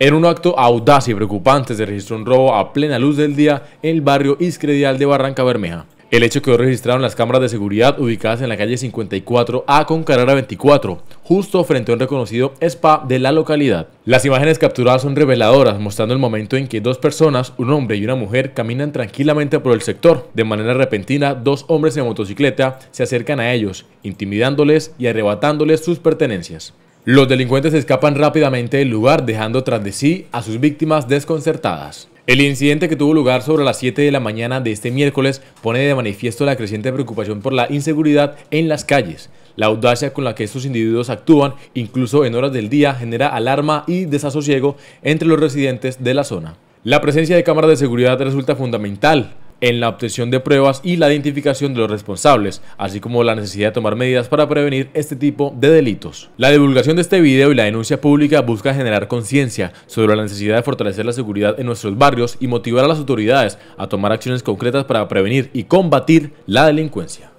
En un acto audaz y preocupante se registró un robo a plena luz del día en el barrio Iscredial de Barranca Bermeja. El hecho quedó registrado en las cámaras de seguridad ubicadas en la calle 54A con carrera 24, justo frente a un reconocido spa de la localidad. Las imágenes capturadas son reveladoras, mostrando el momento en que dos personas, un hombre y una mujer, caminan tranquilamente por el sector. De manera repentina, dos hombres en motocicleta se acercan a ellos, intimidándoles y arrebatándoles sus pertenencias. Los delincuentes escapan rápidamente del lugar dejando tras de sí a sus víctimas desconcertadas. El incidente que tuvo lugar sobre las 7 de la mañana de este miércoles pone de manifiesto la creciente preocupación por la inseguridad en las calles. La audacia con la que estos individuos actúan, incluso en horas del día, genera alarma y desasosiego entre los residentes de la zona. La presencia de cámaras de seguridad resulta fundamental en la obtención de pruebas y la identificación de los responsables, así como la necesidad de tomar medidas para prevenir este tipo de delitos. La divulgación de este video y la denuncia pública busca generar conciencia sobre la necesidad de fortalecer la seguridad en nuestros barrios y motivar a las autoridades a tomar acciones concretas para prevenir y combatir la delincuencia.